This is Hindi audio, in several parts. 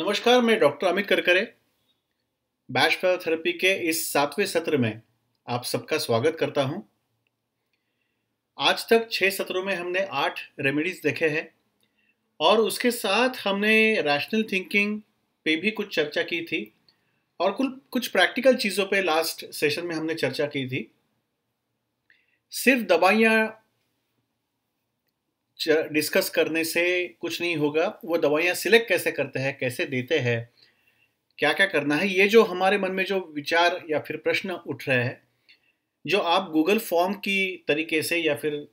नमस्कार मैं doctor Amit Karkare Bach pathotherapy के इस सातवें सत्र में आप सबका स्वागत करता हूं। आज तक छः सत्रों में हमने आठ रेमेडीज देखे हैं और उसके साथ हमने रैशनल थिंकिंग पे भी कुछ चर्चा की थी और कुल कुछ प्रैक्टिकल चीज़ों पे लास्ट सेशन में हमने चर्चा की थी सिर्फ दवाइयाँ डिस्कस करने से कुछ नहीं होगा वो दवाइयाँ सिलेक्ट कैसे करते हैं कैसे देते हैं क्या क्या करना है ये जो हमारे मन में जो विचार या फिर प्रश्न उठ रहे हैं जो आप गूगल फॉर्म की तरीके से या फिर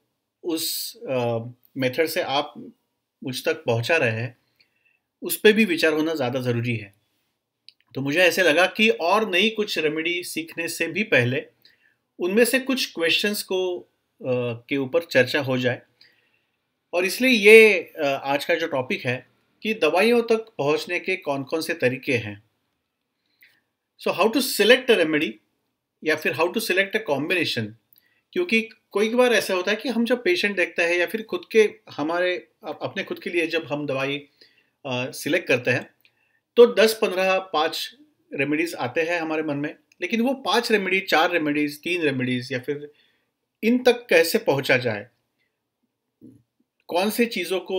उस मेथड से आप मुझ तक पहुंचा रहे हैं उस पर भी विचार होना ज़्यादा ज़रूरी है तो मुझे ऐसे लगा कि और नई कुछ रेमेडी सीखने से भी पहले उनमें से कुछ क्वेश्चंस को आ, के ऊपर चर्चा हो जाए और इसलिए ये आज का जो टॉपिक है कि दवाइयों तक पहुंचने के कौन कौन से तरीके हैं so how to select a remedy या फिर how to select a combination क्योंकि कोई बार ऐसा होता है कि हम जब पेशेंट देखता है या फिर खुद के हमारे अपने खुद के लिए जब हम दवाई सिलेक्ट करते हैं तो 10-15 पाँच रेमेडीज़ आते हैं हमारे मन में लेकिन वो पाँच रेमेडी चार रेमेडीज़ तीन रेमेडीज़ या फिर इन तक कैसे पहुंचा जाए कौन से चीज़ों को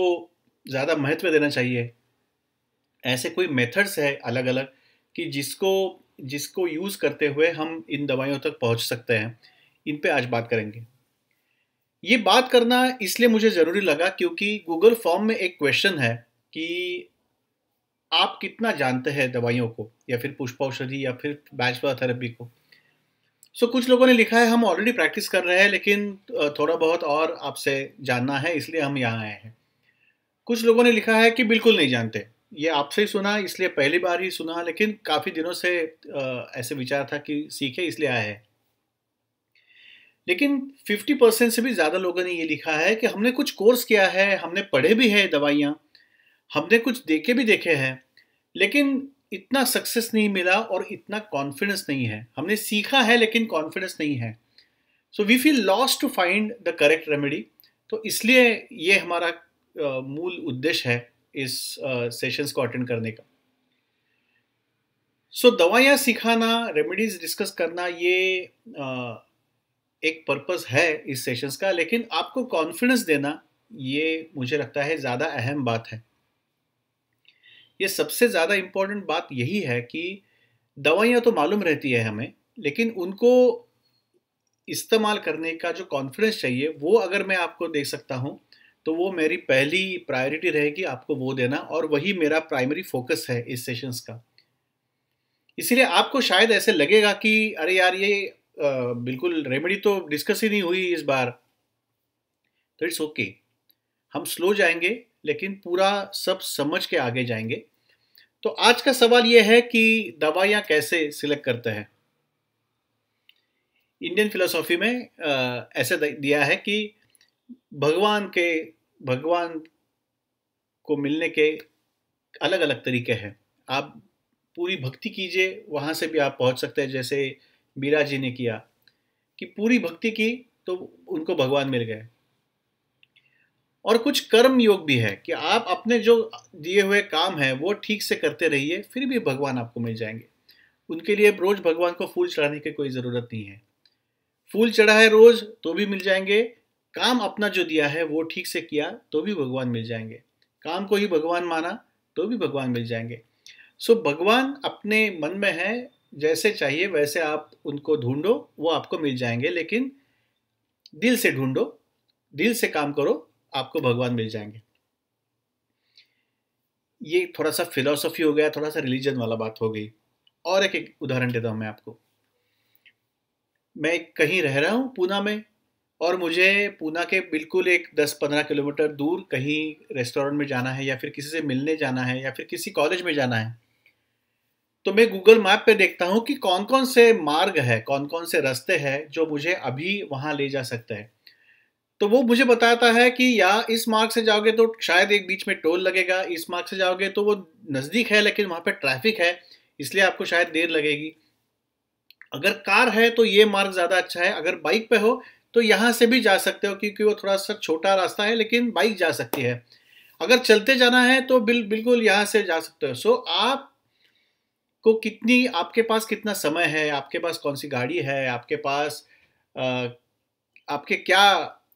ज़्यादा महत्व देना चाहिए ऐसे कोई मेथड्स है अलग अलग कि जिसको जिसको यूज़ करते हुए हम इन दवाइयों तक पहुंच सकते हैं इन पे आज बात करेंगे ये बात करना इसलिए मुझे ज़रूरी लगा क्योंकि गूगल फॉर्म में एक क्वेश्चन है कि आप कितना जानते हैं दवाइयों को या फिर पुष्प औषधि या फिर बैचवा थेरेपी को सो so, कुछ लोगों ने लिखा है हम ऑलरेडी प्रैक्टिस कर रहे हैं लेकिन थोड़ा बहुत और आपसे जानना है इसलिए हम यहाँ आए हैं कुछ लोगों ने लिखा है कि बिल्कुल नहीं जानते ये आपसे ही सुना इसलिए पहली बार ही सुना लेकिन काफ़ी दिनों से ऐसे विचार था कि सीखे इसलिए आए हैं लेकिन 50 परसेंट से भी ज़्यादा लोगों ने ये लिखा है कि हमने कुछ कोर्स किया है हमने पढ़े भी है दवाइयाँ हमने कुछ देखे भी देखे हैं लेकिन इतना सक्सेस नहीं मिला और इतना कॉन्फिडेंस नहीं है हमने सीखा है लेकिन कॉन्फिडेंस नहीं है so we feel loss to find the correct remedy तो इसलिए ये हमारा मूल उद्देश्य है इस सेशंस को अटेंड करने का सो so, दवाइयाँ सिखाना रेमेडीज डिस्कस करना ये एक पर्पस है इस सेशंस का लेकिन आपको कॉन्फिडेंस देना ये मुझे लगता है ज़्यादा अहम बात है ये सबसे ज़्यादा इम्पॉर्टेंट बात यही है कि दवाइयाँ तो मालूम रहती है हमें लेकिन उनको इस्तेमाल करने का जो कॉन्फिडेंस चाहिए वो अगर मैं आपको दे सकता हूँ तो वो मेरी पहली प्रायोरिटी रहेगी आपको वो देना और वही मेरा प्राइमरी फोकस है इस सेशंस का इसीलिए आपको शायद ऐसे लगेगा कि अरे यार ये आ, बिल्कुल रेमेडी तो डिस्कस ही नहीं हुई इस बार तो इट्स ओके okay. हम स्लो जाएंगे लेकिन पूरा सब समझ के आगे जाएंगे तो आज का सवाल यह है कि दवाइयाँ कैसे सिलेक्ट करते हैं इंडियन फिलोसॉफी में ऐसे दिया है कि भगवान के भगवान को मिलने के अलग अलग तरीके हैं आप पूरी भक्ति कीजिए वहाँ से भी आप पहुँच सकते हैं जैसे मीरा जी ने किया कि पूरी भक्ति की तो उनको भगवान मिल गए और कुछ कर्म योग भी है कि आप अपने जो दिए हुए काम हैं वो ठीक से करते रहिए फिर भी भगवान आपको मिल जाएंगे उनके लिए रोज भगवान को फूल चढ़ाने की कोई ज़रूरत नहीं है फूल चढ़ा है रोज तो भी मिल जाएंगे काम अपना जो दिया है वो ठीक से किया तो भी भगवान मिल जाएंगे काम को ही भगवान माना तो भी भगवान मिल जाएंगे सो भगवान अपने मन में है जैसे चाहिए वैसे आप उनको ढूंढो वो आपको मिल जाएंगे लेकिन दिल से ढूंढो दिल से काम करो आपको भगवान मिल जाएंगे ये थोड़ा सा फिलोसफी हो गया थोड़ा सा रिलीजन वाला बात हो गई और एक एक उदाहरण देता हूँ मैं आपको मैं कहीं रह रहा हूँ पूना में और मुझे पूना के बिल्कुल एक 10-15 किलोमीटर दूर कहीं रेस्टोरेंट में जाना है या फिर किसी से मिलने जाना है या फिर किसी कॉलेज में जाना है तो मैं गूगल मैप पे देखता हूँ कि कौन कौन से मार्ग है कौन कौन से रास्ते हैं जो मुझे अभी वहाँ ले जा सकता है तो वो मुझे बताता है कि या इस मार्ग से जाओगे तो शायद एक बीच में टोल लगेगा इस मार्ग से जाओगे तो वो नज़दीक है लेकिन वहाँ पर ट्रैफिक है इसलिए आपको शायद देर लगेगी अगर कार है तो ये मार्ग ज़्यादा अच्छा है अगर बाइक पे हो तो यहाँ से भी जा सकते हो क्योंकि वो थोड़ा सा छोटा रास्ता है लेकिन बाइक जा सकती है अगर चलते जाना है तो बिल बिल्कुल यहाँ से जा सकते हो सो आप को कितनी आपके पास कितना समय है आपके पास कौन सी गाड़ी है आपके पास आ, आपके क्या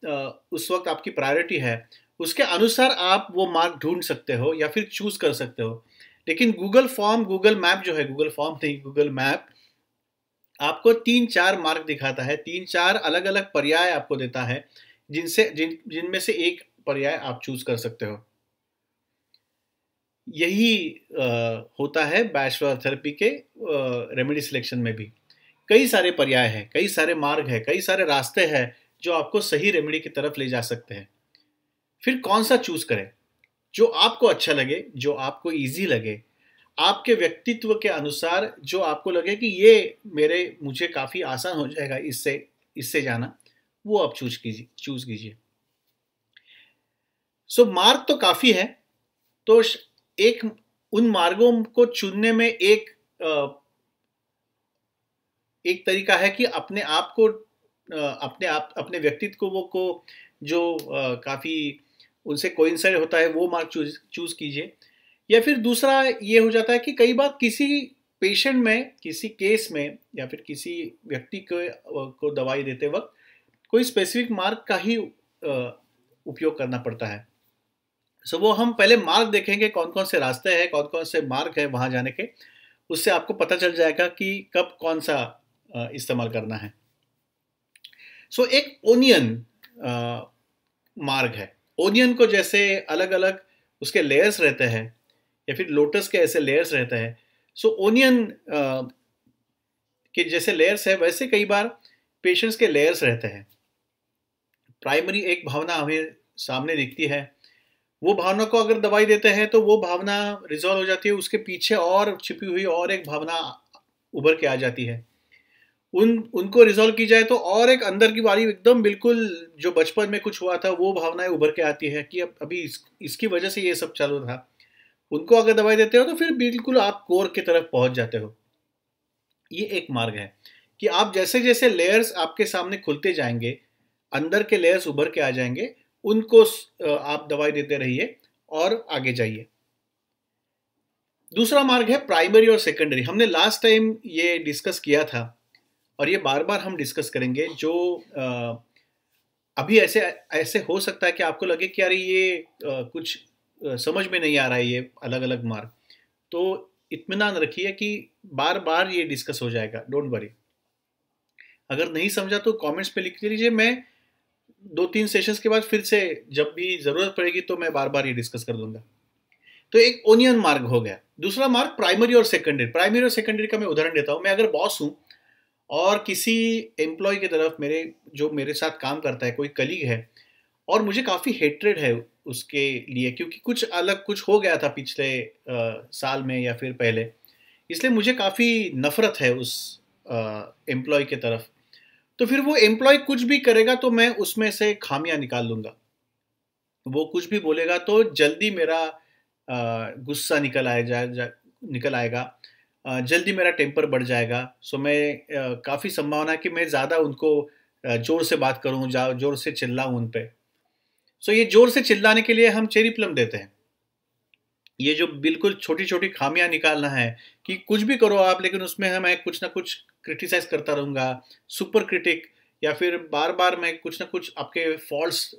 उस वक्त आपकी प्रायोरिटी है उसके अनुसार आप वो मार्क ढूंढ सकते हो या फिर चूज कर सकते हो लेकिन गूगल फॉर्म गूगल मैप जो है गूगल फॉर्म नहीं गूगल मैप आपको तीन चार मार्क दिखाता है तीन चार अलग अलग पर्याय आपको देता है जिनसे जिन जिनमें से एक पर्याय आप चूज कर सकते हो यही आ, होता है बैचलर थेरेपी के रेमेडी सिलेक्शन में भी कई सारे पर्याय हैं कई सारे मार्ग है कई सारे रास्ते हैं जो आपको सही रेमेडी की तरफ ले जा सकते हैं फिर कौन सा चूज करें जो आपको अच्छा लगे जो आपको इजी लगे आपके व्यक्तित्व के अनुसार जो आपको लगे कि ये मेरे मुझे काफ़ी आसान हो जाएगा इससे इससे जाना वो आप चूज कीजिए चूज कीजिए सो मार्ग तो काफ़ी है तो एक उन मार्गों को चुनने में एक एक तरीका है कि अपने आप को अपने आप अपने व्यक्तित्व को जो काफ़ी उनसे कोइंसाइड होता है वो मार्क चूज चूज़ कीजिए या फिर दूसरा ये हो जाता है कि कई बार किसी पेशेंट में किसी केस में या फिर किसी व्यक्ति को, को दवाई देते वक्त कोई स्पेसिफिक मार्क का ही उपयोग करना पड़ता है सो so, वो हम पहले मार्ग देखेंगे कौन कौन से रास्ते हैं कौन कौन से मार्ग हैं वहाँ जाने के उससे आपको पता चल जाएगा कि कब कौन सा इस्तेमाल करना है सो एक ओनियन uh, मार्ग है ओनियन को जैसे अलग अलग उसके लेयर्स रहते हैं या फिर लोटस के ऐसे लेयर्स रहते हैं सो ओनियन uh, के जैसे लेयर्स है वैसे कई बार पेशेंट्स के लेयर्स रहते हैं प्राइमरी एक भावना हमें सामने दिखती है वो भावना को अगर दवाई देते हैं तो वो भावना रिजॉल्व हो जाती है उसके पीछे और छिपी हुई और एक भावना उभर के आ जाती है उन उनको रिजोल्व की जाए तो और एक अंदर की वाली एकदम बिल्कुल जो बचपन में कुछ हुआ था वो भावनाएं उभर के आती है कि अब अभी इस, इसकी वजह से ये सब चालू था उनको अगर दवाई देते हो तो फिर बिल्कुल आप कोर की तरफ पहुंच जाते हो ये एक मार्ग है कि आप जैसे जैसे लेयर्स आपके सामने खुलते जाएंगे अंदर के लेयर्स उभर के आ जाएंगे उनको आप दवाई देते रहिए और आगे जाइए दूसरा मार्ग है प्राइमरी और सेकेंडरी हमने लास्ट टाइम ये डिस्कस किया था और ये बार बार हम डिस्कस करेंगे जो अभी ऐसे ऐसे हो सकता है कि आपको लगे कि यार ये कुछ समझ में नहीं आ रहा है ये अलग अलग मार्ग तो इतमान रखिए कि बार बार ये डिस्कस हो जाएगा डोंट वरी अगर नहीं समझा तो कमेंट्स पे लिख लीजिए मैं दो तीन सेशंस के बाद फिर से जब भी ज़रूरत पड़ेगी तो मैं बार बार ये डिस्कस कर दूंगा तो एक ओनियन मार्ग हो गया दूसरा मार्ग प्राइमरी और सेकेंडरी प्राइमरी और सेकेंडरी का मैं उदाहरण देता हूँ मैं अगर बॉस हूँ और किसी एम्प्लॉय की तरफ मेरे जो मेरे साथ काम करता है कोई कलीग है और मुझे काफ़ी हेट्रेड है उसके लिए क्योंकि कुछ अलग कुछ हो गया था पिछले आ, साल में या फिर पहले इसलिए मुझे काफ़ी नफ़रत है उस एम्प्लॉय के तरफ तो फिर वो एम्प्लॉय कुछ भी करेगा तो मैं उसमें से खामियां निकाल लूँगा वो कुछ भी बोलेगा तो जल्दी मेरा गुस्सा निकल आया जाए जा निकल आएगा जल्दी मेरा टेम्पर बढ़ जाएगा सो मैं काफ़ी संभावना है कि मैं ज़्यादा उनको ज़ोर से बात करूँ ज़ोर से चिल्लाऊँ उन पर सो ये ज़ोर से चिल्लाने के लिए हम चेरी प्लम देते हैं ये जो बिल्कुल छोटी छोटी खामियां निकालना है कि कुछ भी करो आप लेकिन उसमें मैं कुछ ना कुछ क्रिटिसाइज करता रहूँगा सुपर क्रिटिक या फिर बार बार मैं कुछ ना कुछ आपके फॉल्ट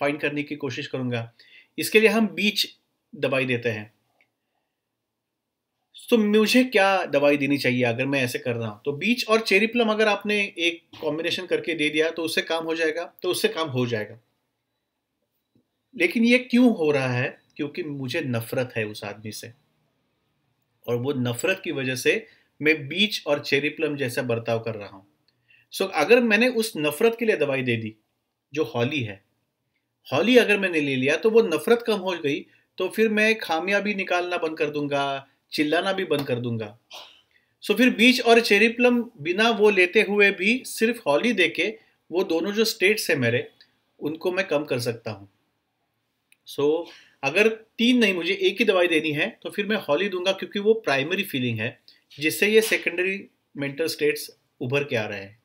फाइंड करने की कोशिश करूँगा इसके लिए हम बीच दवाई देते हैं तो मुझे क्या दवाई देनी चाहिए अगर मैं ऐसे कर रहा हूँ तो बीच और चेरी प्लम अगर आपने एक कॉम्बिनेशन करके दे दिया तो उससे काम हो जाएगा तो उससे काम हो जाएगा लेकिन ये क्यों हो रहा है क्योंकि मुझे नफरत है उस आदमी से और वो नफरत की वजह से मैं बीच और चेरी प्लम जैसा बर्ताव कर रहा हूं सो so, अगर मैंने उस नफरत के लिए दवाई दे दी जो हॉली है हॉली अगर मैंने ले लिया तो वो नफरत कम हो गई तो फिर मैं खामियां भी निकालना बंद कर दूंगा चिल्लाना भी बंद कर दूंगा सो फिर बीच और चेरी प्लम बिना वो लेते हुए भी सिर्फ हॉली दे के वो दोनों जो स्टेट्स हैं मेरे उनको मैं कम कर सकता हूँ सो so, अगर तीन नहीं मुझे एक ही दवाई देनी है तो फिर मैं हॉली दूंगा क्योंकि वो प्राइमरी फीलिंग है जिससे ये सेकेंडरी मेंटल स्टेट्स उभर के आ रहे हैं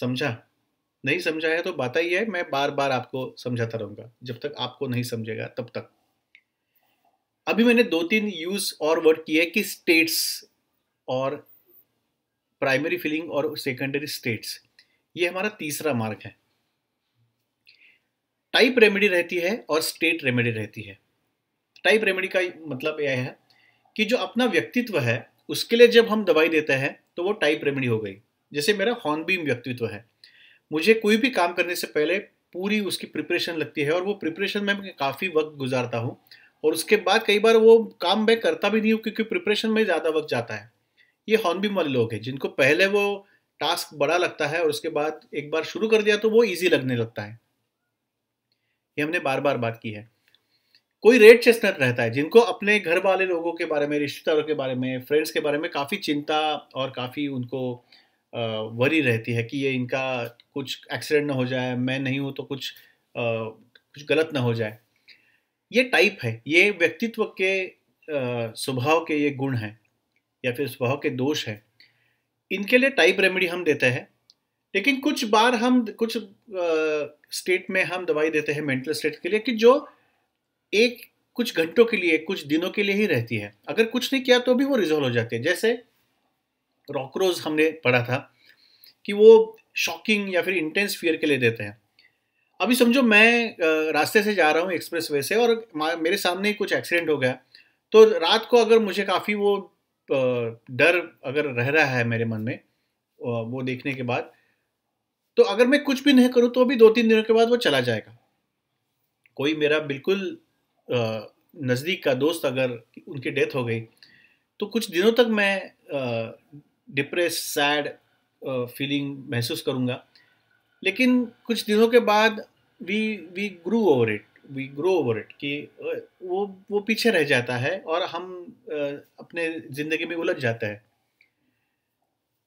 समझा नहीं समझा है तो है मैं बार बार आपको समझाता रहूँगा जब तक आपको नहीं समझेगा तब तक अभी मैंने दो तीन यूज और वर्ड किया है कि स्टेट्स और प्राइमरी फिलिंग और सेकेंडरी स्टेट्स ये हमारा तीसरा मार्ग है टाइप रेमेडी रहती है और स्टेट रेमेडी रहती है टाइप रेमेडी का मतलब यह है कि जो अपना व्यक्तित्व है उसके लिए जब हम दवाई देते हैं तो वो टाइप रेमेडी हो गई जैसे मेरा हॉर्नबीम व्यक्तित्व है मुझे कोई भी काम करने से पहले पूरी उसकी प्रिपरेशन लगती है और वो प्रिपरेशन में मैं काफ़ी वक्त गुजारता हूँ और उसके बाद कई बार वो काम मैं करता भी नहीं हूँ क्योंकि प्रिपरेशन में ज़्यादा वक्त जाता है ये हॉर्नबिम वाले लोग हैं जिनको पहले वो टास्क बड़ा लगता है और उसके बाद एक बार शुरू कर दिया तो वो ईजी लगने लगता है ये हमने बार बार बात की है कोई रेड चेस्टनट रहता है जिनको अपने घर वाले लोगों के बारे में रिश्तेदारों के बारे में फ्रेंड्स के बारे में काफ़ी चिंता और काफ़ी उनको वरी रहती है कि ये इनका कुछ एक्सीडेंट ना हो जाए मैं नहीं हूँ तो कुछ कुछ गलत ना हो जाए ये टाइप है ये व्यक्तित्व के स्वभाव के ये गुण हैं या फिर स्वभाव के दोष हैं इनके लिए टाइप रेमेडी हम देते हैं लेकिन कुछ बार हम कुछ स्टेट में हम दवाई देते हैं मेंटल स्टेट के लिए कि जो एक कुछ घंटों के लिए कुछ दिनों के लिए ही रहती है अगर कुछ नहीं किया तो भी वो रिजॉल्व हो जाती है जैसे रॉकरोज हमने पढ़ा था कि वो शॉकिंग या फिर इंटेंस फियर के लिए देते हैं अभी समझो मैं रास्ते से जा रहा हूँ एक्सप्रेस वे से और मेरे सामने कुछ एक्सीडेंट हो गया तो रात को अगर मुझे काफ़ी वो डर अगर रह रहा है मेरे मन में वो देखने के बाद तो अगर मैं कुछ भी नहीं करूँ तो अभी दो तीन दिनों के बाद वो चला जाएगा कोई मेरा बिल्कुल नज़दीक का दोस्त अगर उनकी डेथ हो गई तो कुछ दिनों तक मैं डिप्रेस सैड फीलिंग महसूस करूँगा लेकिन कुछ दिनों के बाद we we grew over it we grow over it कि वो वो पीछे रह जाता है और हम अपने ज़िंदगी में उलझ जाता है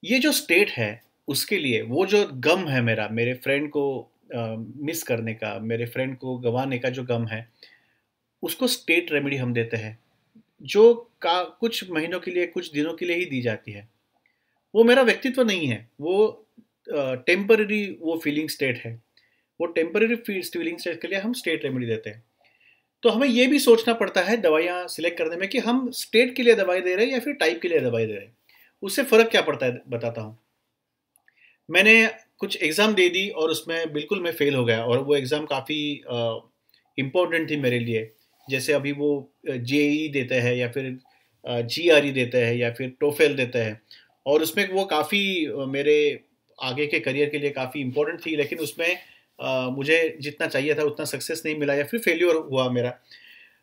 ये जो स्टेट है उसके लिए वो जो गम है मेरा मेरे फ्रेंड को मिस करने का मेरे फ्रेंड को गंवाने का जो गम है उसको स्टेट रेमेडी हम देते हैं जो का कुछ महीनों के लिए कुछ दिनों के लिए ही दी जाती है वो मेरा व्यक्तित्व नहीं है वो टेम्पररी वो फीलिंग स्टेट है वो टेम्पररी फीलिंग स्टेट के लिए हम स्टेट रेमेडी देते हैं तो हमें ये भी सोचना पड़ता है दवाइयाँ सिलेक्ट करने में कि हम स्टेट के लिए दवाई दे रहे हैं या फिर टाइप के लिए दवाई दे रहे हैं उससे फ़र्क क्या पड़ता है बताता हूँ मैंने कुछ एग्ज़ाम दे दी और उसमें बिल्कुल मैं फ़ेल हो गया और वो एग्ज़ाम काफ़ी इम्पोर्टेंट थी मेरे लिए जैसे अभी वो जे ई e e देते हैं या फिर जी आर ई देते हैं या फिर टोफेल देते हैं और उसमें वो काफ़ी मेरे आगे के करियर के लिए काफ़ी इंपॉर्टेंट थी लेकिन उसमें आ, मुझे जितना चाहिए था उतना सक्सेस नहीं मिला या फिर फेल्योर हुआ मेरा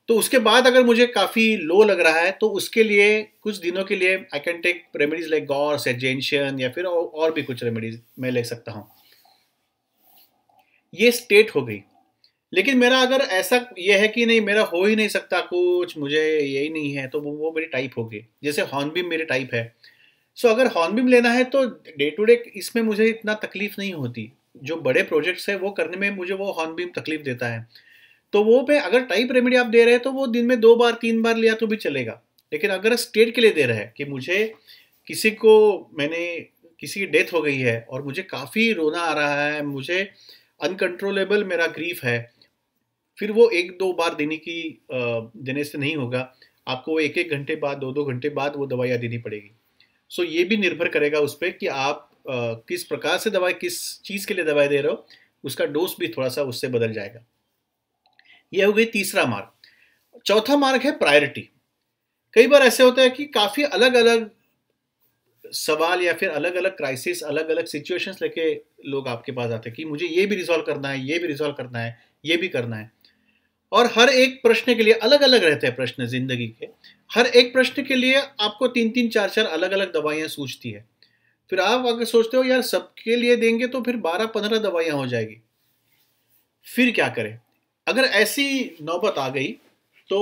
तो उसके बाद अगर मुझे काफ़ी लो लग रहा है तो उसके लिए कुछ दिनों के लिए I can take remedies like gorse gentian या फिर और भी कुछ रेमेडीज मैं ले सकता हूँ ये स्टेट हो गई लेकिन मेरा अगर ऐसा यह है कि नहीं मेरा हो ही नहीं सकता कुछ मुझे यही नहीं है तो वो मेरी टाइप होगी जैसे हॉर्नबीम मेरी टाइप है सो so, अगर हॉर्नबिम लेना है तो डे टू डे इसमें मुझे इतना तकलीफ नहीं होती जो बड़े प्रोजेक्ट्स है वो करने में मुझे वो हॉर्नबिम तकलीफ देता है तो वो पे अगर टाइप रेमेडी आप दे रहे हैं तो वो दिन में दो बार तीन बार लिया तो भी चलेगा लेकिन अगर स्टेट के लिए दे रहा है कि मुझे किसी को मैंने किसी की डेथ हो गई है और मुझे काफ़ी रोना आ रहा है मुझे अनकंट्रोलेबल मेरा ग्रीफ है फिर वो एक दो बार देने की देने से नहीं होगा आपको एक एक घंटे बाद दो दो घंटे बाद वो दवाइयाँ देनी पड़ेगी सो ये भी निर्भर करेगा उस पर कि आप किस प्रकार से दवाई किस चीज़ के लिए दवाई दे रहे हो उसका डोज भी थोड़ा सा उससे बदल जाएगा यह हो गई तीसरा मार्ग चौथा मार्ग है प्रायोरिटी कई बार ऐसे होता है कि काफ़ी अलग अलग सवाल या फिर अलग अलग क्राइसिस अलग अलग सिचुएशंस लेके लोग आपके पास आते हैं कि मुझे ये भी रिजॉल्व करना है ये भी रिजॉल्व करना है ये भी करना है और हर एक प्रश्न के लिए अलग अलग रहते हैं प्रश्न जिंदगी के हर एक प्रश्न के लिए आपको तीन तीन चार चार अलग अलग दवाइयाँ सूझती है फिर आप अगर सोचते हो यार सबके लिए देंगे तो फिर बारह पंद्रह दवाइयाँ हो जाएगी फिर क्या करें अगर ऐसी नौबत आ गई तो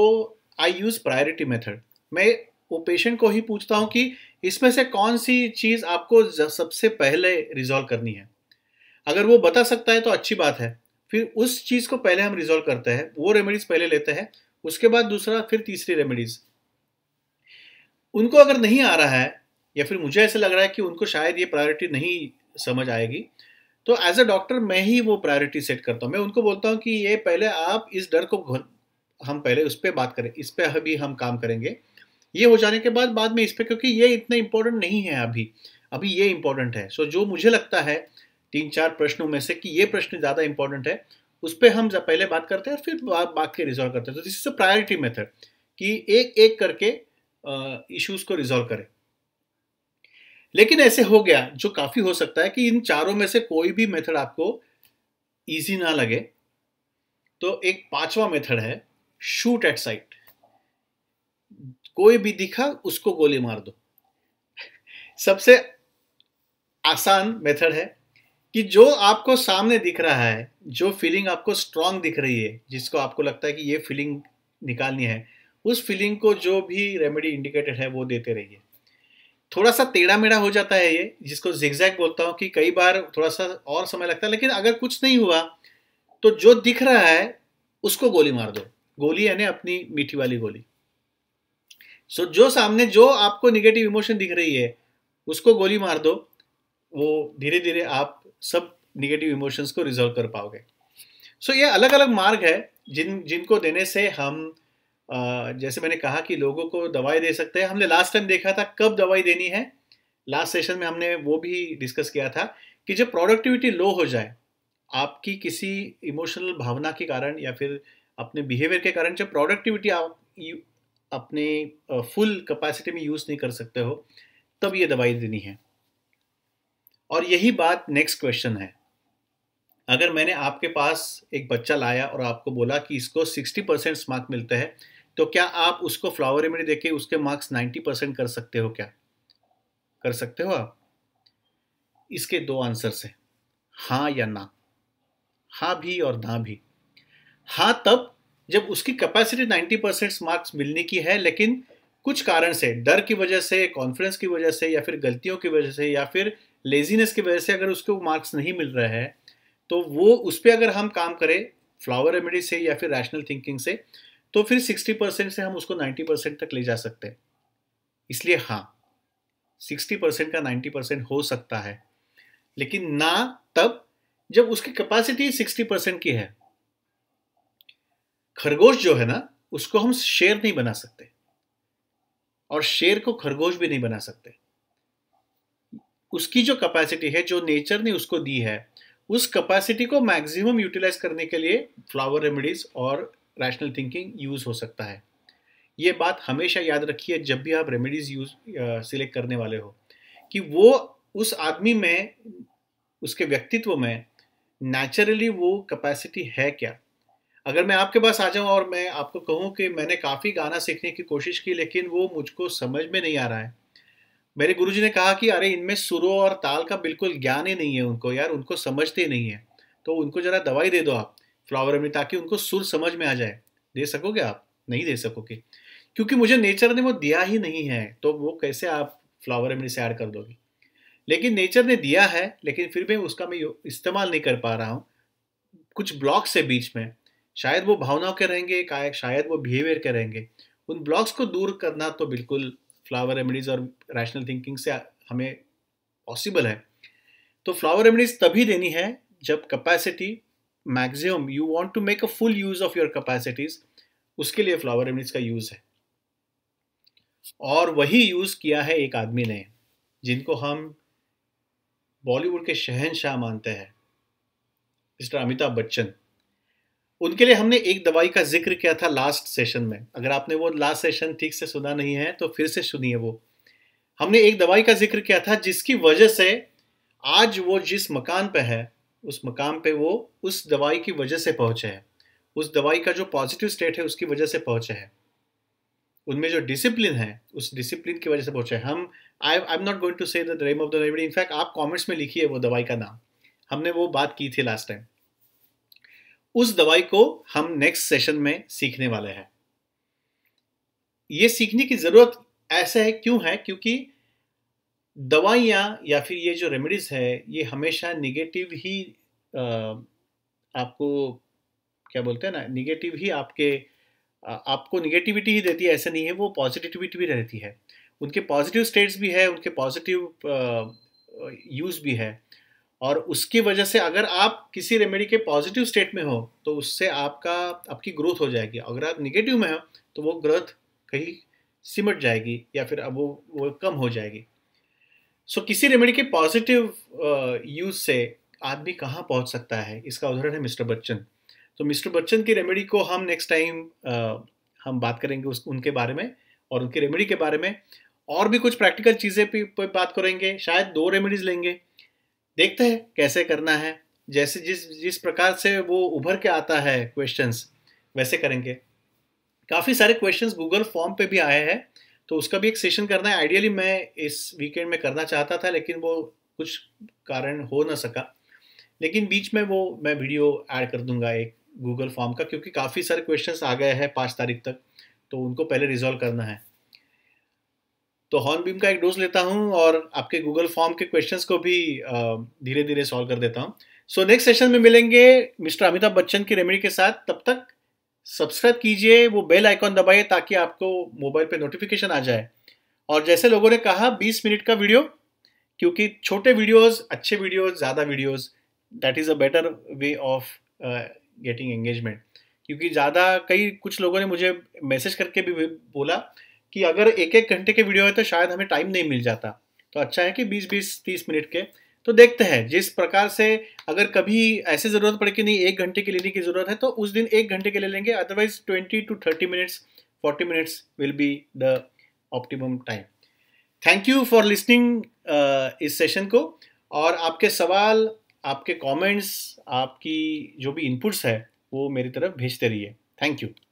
आई यूज़ प्रायोरिटी मेथड मैं वो पेशेंट को ही पूछता हूँ कि इसमें से कौन सी चीज़ आपको सबसे पहले रिजॉल्व करनी है अगर वो बता सकता है तो अच्छी बात है फिर उस चीज़ को पहले हम रिजॉल्व करते हैं वो रेमेडीज़ पहले लेते हैं उसके बाद दूसरा फिर तीसरी रेमेडीज़ उनको अगर नहीं आ रहा है या फिर मुझे ऐसा लग रहा है कि उनको शायद ये प्रायोरिटी नहीं समझ आएगी तो एज अ डॉक्टर मैं ही वो प्रायोरिटी सेट करता हूँ मैं उनको बोलता हूँ कि ये पहले आप इस डर को हम पहले उस पर बात करें इस पर अभी हम काम करेंगे ये हो जाने के बाद बाद में इस पर क्योंकि ये इतना इम्पोर्टेंट नहीं है अभी अभी ये इम्पोर्टेंट है सो so, जो मुझे लगता है तीन चार प्रश्नों में से कि ये प्रश्न ज़्यादा इंपॉर्टेंट है उस पर हम पहले बात करते हैं और फिर बाकी रिजॉल्व करते हैं तो this is a priority method कि एक एक करके इश्यूज को रिजॉल्व करें लेकिन ऐसे हो गया जो काफ़ी हो सकता है कि इन चारों में से कोई भी मेथड आपको ईजी ना लगे तो एक पांचवा मेथड है शूट एट साइट कोई भी दिखा उसको गोली मार दो सबसे आसान मेथड है कि जो आपको सामने दिख रहा है जो फीलिंग आपको स्ट्रांग दिख रही है जिसको आपको लगता है कि ये फीलिंग निकालनी है उस फीलिंग को जो भी रेमेडी इंडिकेटेड है वो देते रहिए थोड़ा सा टेढ़ा मेढ़ा हो जाता है ये जिसको जिग्जैग बोलता हूँ कि कई बार थोड़ा सा और समय लगता है लेकिन अगर कुछ नहीं हुआ तो जो दिख रहा है उसको गोली मार दो गोली यानी अपनी मीठी वाली गोली सो so, जो सामने जो आपको निगेटिव इमोशन दिख रही है उसको गोली मार दो वो धीरे धीरे आप सब निगेटिव इमोशंस को रिजोल्व कर पाओगे सो so, ये अलग अलग मार्ग है जिन जिनको देने से हम जैसे मैंने कहा कि लोगों को दवाई दे सकते हैं हमने लास्ट टाइम देखा था कब दवाई देनी है लास्ट सेशन में हमने वो भी डिस्कस किया था कि जब प्रोडक्टिविटी लो हो जाए आपकी किसी इमोशनल भावना के कारण या फिर अपने बिहेवियर के कारण जब प्रोडक्टिविटी आप अपने फुल कैपेसिटी में यूज़ नहीं कर सकते हो तब ये दवाई देनी है और यही बात नेक्स्ट क्वेश्चन है अगर मैंने आपके पास एक बच्चा लाया और आपको बोला कि इसको 60 परसेंट मार्क्स मिलते हैं तो क्या आप उसको फ्लावर रेमेडी देके उसके मार्क्स 90 परसेंट कर सकते हो क्या कर सकते हो आप इसके दो आंसर्स हैं हाँ या ना हाँ भी और ना भी हाँ तब जब उसकी कैपेसिटी 90 परसेंट मार्क्स मिलने की है लेकिन कुछ कारण से डर की वजह से कॉन्फिडेंस की वजह से या फिर गलतियों की वजह से या फिर लेजीनेस की वजह से अगर उसको मार्क्स नहीं मिल रहा है तो वो उस पर अगर हम काम करें फ्लावर रेमेडी से या फिर रैशनल थिंकिंग से तो फिर 60 परसेंट से हम उसको 90 परसेंट तक ले जा सकते हैं इसलिए हाँ 60 परसेंट का 90 परसेंट हो सकता है लेकिन ना तब जब उसकी कैपेसिटी 60 परसेंट की है खरगोश जो है ना उसको हम शेर नहीं बना सकते और शेर को खरगोश भी नहीं बना सकते उसकी जो कैपेसिटी है जो नेचर ने उसको दी है उस कैपेसिटी को मैक्सिमम यूटिलाइज करने के लिए फ्लावर रेमेडीज और रैशनल थिंकिंग यूज हो सकता है ये बात हमेशा याद रखिए जब भी आप रेमेडीज यूज सिलेक्ट करने वाले हो कि वो उस आदमी में उसके व्यक्तित्व में नेचुरली वो कैपेसिटी है क्या अगर मैं आपके पास आ जाऊं और मैं आपको कहूं कि मैंने काफ़ी गाना सीखने की कोशिश की लेकिन वो मुझको समझ में नहीं आ रहा है मेरे गुरुजी ने कहा कि अरे इनमें सुरों और ताल का बिल्कुल ज्ञान ही नहीं है उनको यार उनको समझते ही नहीं है तो उनको जरा दवाई दे दो आप फ्लावर में ताकि उनको सुर समझ में आ जाए दे सकोगे आप नहीं दे सकोगे क्योंकि मुझे नेचर ने वो दिया ही नहीं है तो वो कैसे आप फ्लावर में से ऐड कर दोगे लेकिन नेचर ने दिया है लेकिन फिर भी उसका मैं इस्तेमाल नहीं कर पा रहा हूँ कुछ ब्लॉक्स है बीच में शायद वो भावनाओं के रहेंगे शायद वो बिहेवियर के रहेंगे उन ब्लॉक्स को दूर करना तो बिल्कुल फ्लावर रेमिडीज और रैशनल थिंकिंग से हमें पॉसिबल है तो फ्लावर रेमिडीज तभी देनी है जब capacity maximum you want to make a full use of your capacities उसके लिए फ्लावर रेमिडीज का यूज है और वही यूज किया है एक आदमी ने जिनको हम बॉलीवुड के शहनशाह मानते हैं मिस्टर अमिताभ बच्चन उनके लिए हमने एक दवाई का जिक्र किया था लास्ट सेशन में अगर आपने वो लास्ट सेशन ठीक से सुना नहीं है तो फिर से सुनिए वो हमने एक दवाई का जिक्र किया था जिसकी वजह से आज वो जिस मकान पे है उस मकाम पे वो उस दवाई की वजह से पहुंचे हैं उस दवाई का जो पॉजिटिव स्टेट है उसकी वजह से पहुंचे हैं उनमें जो डिसिप्लिन है उस डिसिप्लिन की वजह से पहुंचे हम I I am not going to say the name of the remedy in fact आप कमेंट्स में लिखिए वो दवाई का नाम हमने वो बात की थी लास्ट टाइम उस दवाई को हम नेक्स्ट सेशन में सीखने वाले हैं ये सीखने की ज़रूरत ऐसा है क्यों है क्योंकि दवाइयाँ या फिर ये जो रेमेडीज़ है ये हमेशा निगेटिव ही आपको क्या बोलते हैं ना निगेटिव ही आपके आपको निगेटिविटी ही देती है ऐसा नहीं है वो पॉजिटिविटी भी रहती है उनके पॉजिटिव स्टेट्स भी है उनके पॉजिटिव यूज़ भी है और उसकी वजह से अगर आप किसी रेमेडी के पॉजिटिव स्टेट में हो तो उससे आपका आपकी ग्रोथ हो जाएगी अगर आप निगेटिव में हो तो वो ग्रोथ कहीं सिमट जाएगी या फिर अब वो वो कम हो जाएगी सो so, किसी रेमेडी के पॉजिटिव यूज से आदमी कहाँ पहुँच सकता है इसका उदाहरण है मिस्टर बच्चन तो मिस्टर बच्चन की रेमेडी को हम नेक्स्ट टाइम हम बात करेंगे उस उनके बारे में और उनकी रेमेडी के बारे में और भी कुछ प्रैक्टिकल चीज़ें भी बात करेंगे शायद दो रेमेडीज़ लेंगे देखते हैं कैसे करना है जैसे जिस जिस प्रकार से वो उभर के आता है क्वेश्चंस वैसे करेंगे काफ़ी सारे क्वेश्चंस गूगल फॉर्म पे भी आए हैं तो उसका भी एक सेशन करना है आइडियली मैं इस वीकेंड में करना चाहता था लेकिन वो कुछ कारण हो ना सका लेकिन बीच में वो मैं वीडियो ऐड कर दूंगा एक गूगल फॉर्म का क्योंकि काफ़ी सारे क्वेश्चंस आ गए हैं पाँच तारीख तक तो उनको पहले रिजॉल्व करना है तो हॉर्न बीम का एक डोज लेता हूँ और आपके गूगल फॉर्म के क्वेश्चंस को भी धीरे धीरे सॉल्व कर देता हूँ सो नेक्स्ट सेशन में मिलेंगे मिस्टर अमिताभ बच्चन की रेमेडी के साथ तब तक सब्सक्राइब कीजिए वो बेल आइकॉन दबाइए ताकि आपको मोबाइल पे नोटिफिकेशन आ जाए और जैसे लोगों ने कहा 20 मिनट का वीडियो क्योंकि छोटे वीडियोस अच्छे वीडियोस ज़्यादा videos that is a better way of getting engagement क्योंकि ज़्यादा कई कुछ लोगों ने मुझे मैसेज करके भी बोला कि अगर एक एक घंटे के वीडियो है तो शायद हमें टाइम नहीं मिल जाता तो अच्छा है कि बीस बीस तीस मिनट के तो देखते हैं जिस प्रकार से अगर कभी ऐसे ज़रूरत पड़े कि नहीं एक घंटे के लेने की ज़रूरत है तो उस दिन एक घंटे के ले लेंगे otherwise twenty two thirty minutes forty minutes will be the optimum time thank you for listening इस सेशन को और आपके सवाल आपके कमेंट्स आपकी जो भी इनपुट्स है वो मेरी तरफ भेजते रहिए थैंक यू